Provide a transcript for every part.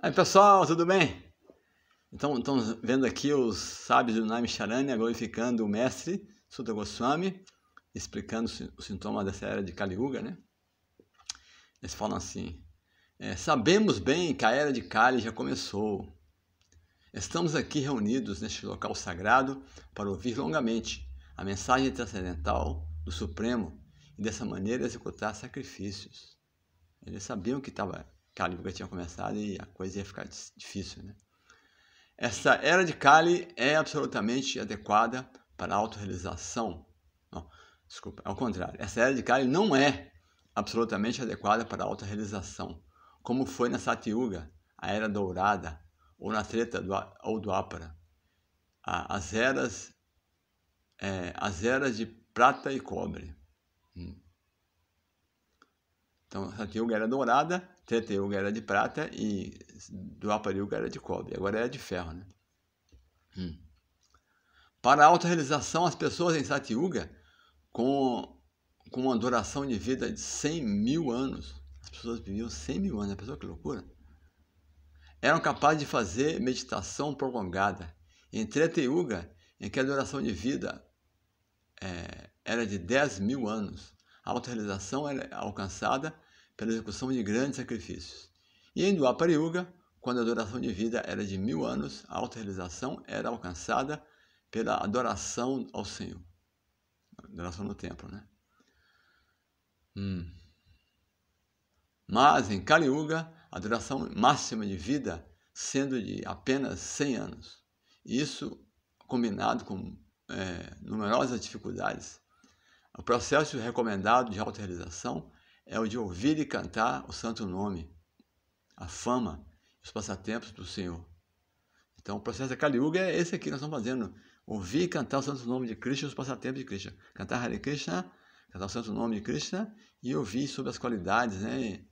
Aí pessoal, tudo bem? Então, estamos vendo aqui os sábios do Naim Charanya glorificando o mestre Sutta Goswami, explicando os sintomas dessa era de Kali Yuga, né? Eles falam assim: é, Sabemos bem que a era de Kali já começou. Estamos aqui reunidos neste local sagrado para ouvir longamente a mensagem transcendental do Supremo e dessa maneira executar sacrifícios. Eles sabiam que estava Cali tinha começado e a coisa ia ficar difícil, né? Essa era de Kali é absolutamente adequada para a autorrealização. Não, desculpa, ao é contrário. Essa era de Kali não é absolutamente adequada para a autorrealização, como foi na Satyuga, a Era Dourada, ou na Treta do, ou do ápara As eras, é, as eras de prata e cobre. Hum. Então, Satyuga era dourada, Treta era de prata e Dwapar era de cobre. Agora era é de ferro, né? Hum. Para a autorrealização, as pessoas em Satyuga, com, com uma duração de vida de 100 mil anos, as pessoas viviam 100 mil anos, a né? pessoa que loucura, eram capazes de fazer meditação prolongada. Em Treta em que a duração de vida é, era de 10 mil anos, a autorrealização é alcançada pela execução de grandes sacrifícios. E em Dwapara Yuga, quando a duração de vida era de mil anos, a autorrealização era alcançada pela adoração ao Senhor. Adoração no templo, né? Hum. Mas em Kali Yuga, a duração máxima de vida sendo de apenas 100 anos. Isso combinado com é, numerosas dificuldades o processo recomendado de autorrealização é o de ouvir e cantar o santo nome, a fama, os passatempos do Senhor. Então, o processo da Kaliuga é esse aqui nós estamos fazendo. Ouvir e cantar o santo nome de Krishna, os passatempos de Krishna. Cantar Hare Krishna, cantar o santo nome de Krishna e ouvir sobre as qualidades né,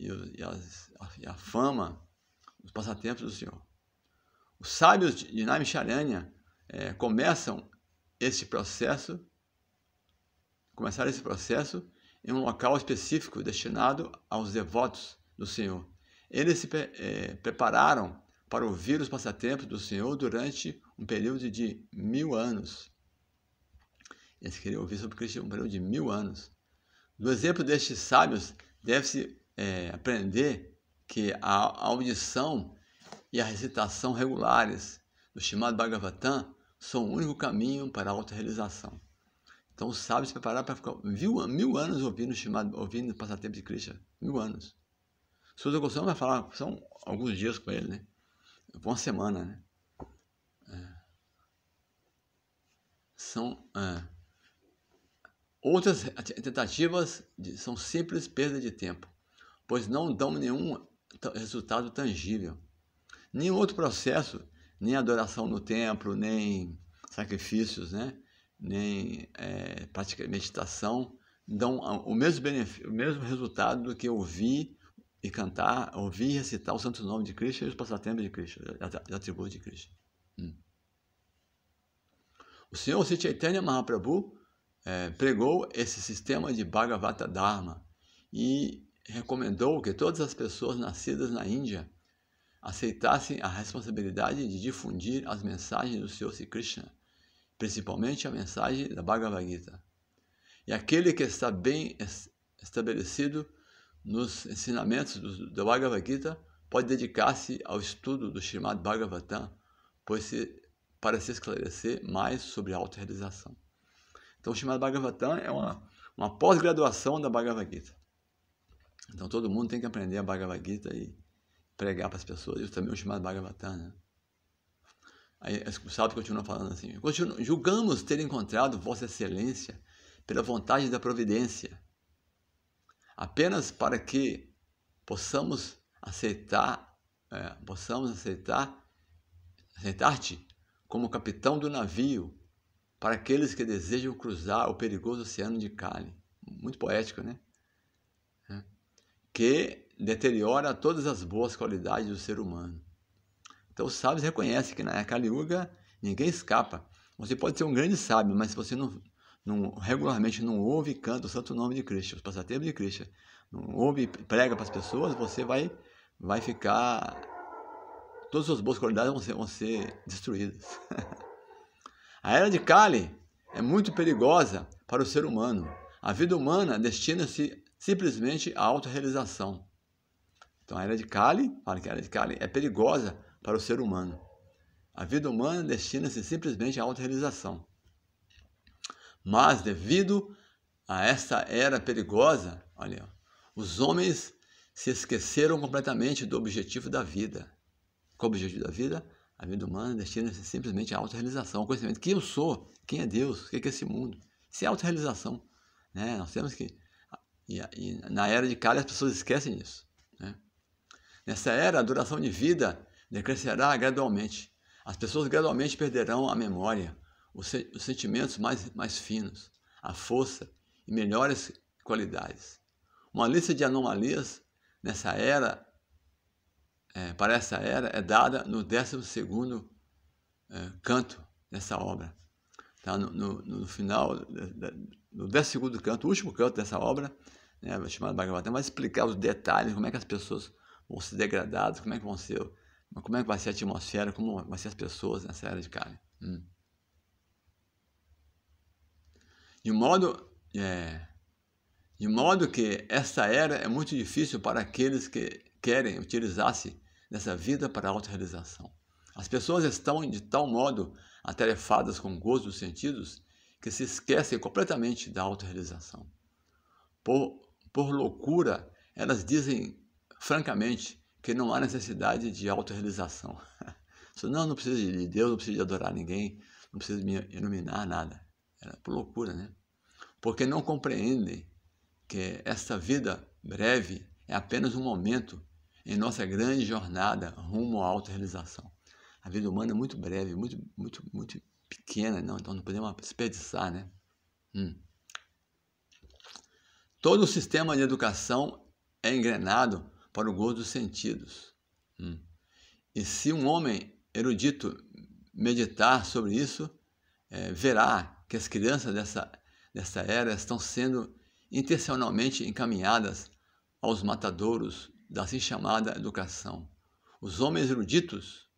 e, e, as, e a fama, os passatempos do Senhor. Os sábios de Nami Charanya é, eh, começam esse processo começar esse processo em um local específico destinado aos devotos do Senhor. Eles se eh, prepararam para ouvir os passatempos do Senhor durante um período de mil anos. Eles queriam ouvir sobre Cristo um período de mil anos. Do exemplo destes sábios, deve-se eh, aprender que a audição e a recitação regulares do chamado Bhagavatam são o único caminho para a realização. Então, sabe se preparar para ficar mil, mil anos ouvindo, chamado, ouvindo passatempo de Krishna. Mil anos. Suda Goswami vai falar, são alguns dias com ele, né? Uma semana, né? É. São. É. Outras tentativas de, são simples perda de tempo, pois não dão nenhum resultado tangível. Nenhum outro processo, nem adoração no templo, nem sacrifícios, né? nem é, eh, prática meditação dão o mesmo, o mesmo resultado do que ouvir e cantar, ouvir e recitar o santo nome de Cristo e os passatempos de Cristo, os atributos de Cristo. Hum. O Senhor Sri Mahaprabhu é, pregou esse sistema de Bhagavata Dharma e recomendou que todas as pessoas nascidas na Índia aceitassem a responsabilidade de difundir as mensagens do Senhor Sri Krishna principalmente a mensagem da Bhagavad Gita. E aquele que está bem estabelecido nos ensinamentos do, Bhagavad Gita pode dedicar-se ao estudo do Srimad Bhagavatam pois se, para se esclarecer mais sobre a autorrealização. Então, o Srimad Bhagavatam é uma, uma pós-graduação da Bhagavad Gita. Então, todo mundo tem que aprender a Bhagavad Gita e pregar para as pessoas. Isso também é o Srimad Bhagavatam, né? Aí o sábio continua falando assim: julgamos ter encontrado Vossa Excelência pela vontade da providência, apenas para que possamos aceitar, é, possamos aceitar, aceitar-te como capitão do navio para aqueles que desejam cruzar o perigoso oceano de Cali. Muito poético, né? É. Que deteriora todas as boas qualidades do ser humano. Então, os sábios reconhecem que na Kali Yuga ninguém escapa. Você pode ser um grande sábio, mas se você não, não regularmente não ouve e canta o santo nome de Cristo, os passatempos de Cristo, não ouve e prega para as pessoas, você vai, vai ficar. Todas as suas boas qualidades vão ser, vão ser destruídas. A era de Kali é muito perigosa para o ser humano. A vida humana destina-se simplesmente à autorrealização. Então a era de Kali, fala que a era de Kali é perigosa para o ser humano. A vida humana destina-se simplesmente à autorrealização. Mas devido a essa era perigosa, olha, os homens se esqueceram completamente do objetivo da vida. Qual o objetivo da vida? A vida humana destina-se simplesmente à autorrealização, ao conhecimento. Quem eu sou? Quem é Deus? O que é, é esse mundo? Isso é autorrealização. Né? Nós temos que. E, e, na era de Kali as pessoas esquecem disso. Né? Nessa era, a duração de vida decrescerá gradualmente. As pessoas gradualmente perderão a memória, os, se os sentimentos mais, mais finos, a força e melhores qualidades. Uma lista de anomalias nessa era, é, para essa era, é dada no 12 é, canto dessa obra. Tá? No, no, no final, no 12 canto, o último canto dessa obra, né, chamado Bhagavatam, vai explicar os detalhes, como é que as pessoas ou ser degradados, como é que vão ser, como é que vai ser a atmosfera, como vão ser as pessoas nessa era de carne. Hum. De modo, é, de modo que essa era é muito difícil para aqueles que querem utilizar-se dessa vida para a autorrealização. As pessoas estão de tal modo atarefadas com o gozo dos sentidos que se esquecem completamente da autorrealização. Por, por loucura, elas dizem francamente, que não há necessidade de autorrealização. não, não preciso de Deus, não preciso de adorar ninguém, não preciso me iluminar nada. É por loucura, né? Porque não compreendem que esta vida breve é apenas um momento em nossa grande jornada rumo à autorrealização. A vida humana é muito breve, muito, muito, muito pequena, não, então não podemos desperdiçar, né? Hum. Todo o sistema de educação é engrenado para o gozo dos sentidos. Hum. E se um homem erudito meditar sobre isso, é, verá que as crianças dessa, dessa era estão sendo intencionalmente encaminhadas aos matadouros da assim chamada educação. Os homens eruditos,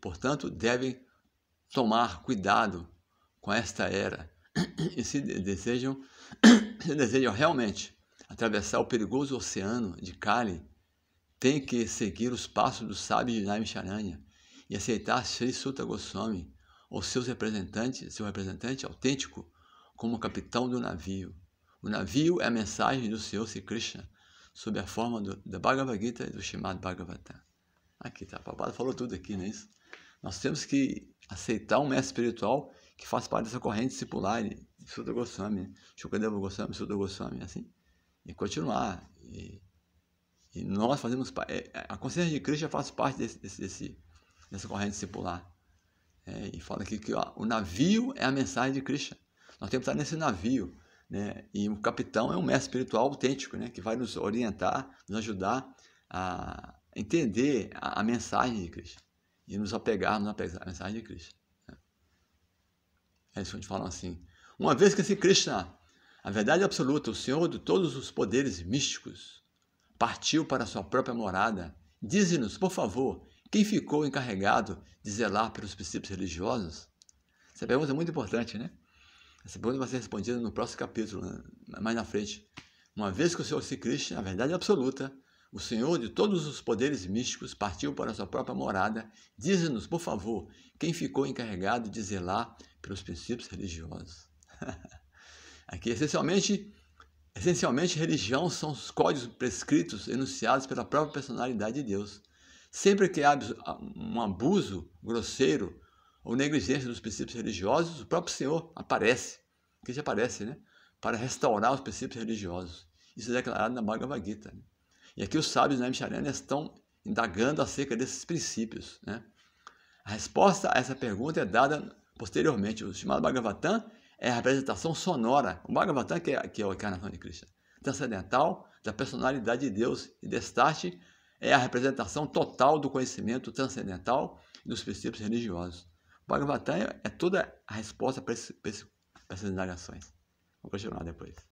portanto, devem tomar cuidado com esta era e se desejam, se desejam realmente atravessar o perigoso oceano de Cali tem que seguir os passos do sábio de Naimisharanya e aceitar Sri Sutta Goswami ou seus representantes, seu representante autêntico, como capitão do navio. O navio é a mensagem do Senhor Sri Krishna sob a forma do, da Bhagavad Gita e do Shimad Bhagavatam. Aqui tá, papado falou tudo aqui, não é isso? Nós temos que aceitar um mestre espiritual que faz parte dessa corrente discipular de Sutta Goswami, Shukadeva Goswami, Sutta Goswami, assim, e continuar. E, e nós fazemos é, é, a consciência de Cristo já faz parte desse, desse, desse dessa corrente discipular. É, e fala aqui que ó, o navio é a mensagem de Cristo. Nós temos que estar nesse navio. Né? E o capitão é um mestre espiritual autêntico, né? que vai nos orientar, nos ajudar a entender a, a mensagem de Cristo e nos apegarmos à mensagem de Cristo. Né? É isso que a gente fala assim. Uma vez que esse Krishna, a verdade absoluta, o Senhor de todos os poderes místicos, partiu para sua própria morada. Dize-nos, por favor, quem ficou encarregado de zelar pelos princípios religiosos? Essa pergunta é muito importante, né? Essa pergunta vai ser respondida no próximo capítulo, né? mais na frente. Uma vez que o Senhor se Krishna, a verdade absoluta, o Senhor de todos os poderes místicos, partiu para sua própria morada, dize-nos, por favor, quem ficou encarregado de zelar pelos princípios religiosos. Aqui, essencialmente, Essencialmente, religião são os códigos prescritos enunciados pela própria personalidade de Deus. Sempre que há ah, um abuso grosseiro ou negligência dos princípios religiosos, o próprio Senhor aparece, que já aparece, né? Para restaurar os princípios religiosos. Isso é declarado na Bhagavad Gita. Né? E aqui os sábios na né, Micharana estão indagando acerca desses princípios, né? A resposta a essa pergunta é dada posteriormente. O chamado Bhagavatam é a representação sonora. O Bhagavatam, que é, que é a encarnação de Krishna, transcendental da personalidade de Deus e destaque é a representação total do conhecimento transcendental dos princípios religiosos. O Bhagavatam é toda a resposta para, para essas indagações. Vou continuar depois.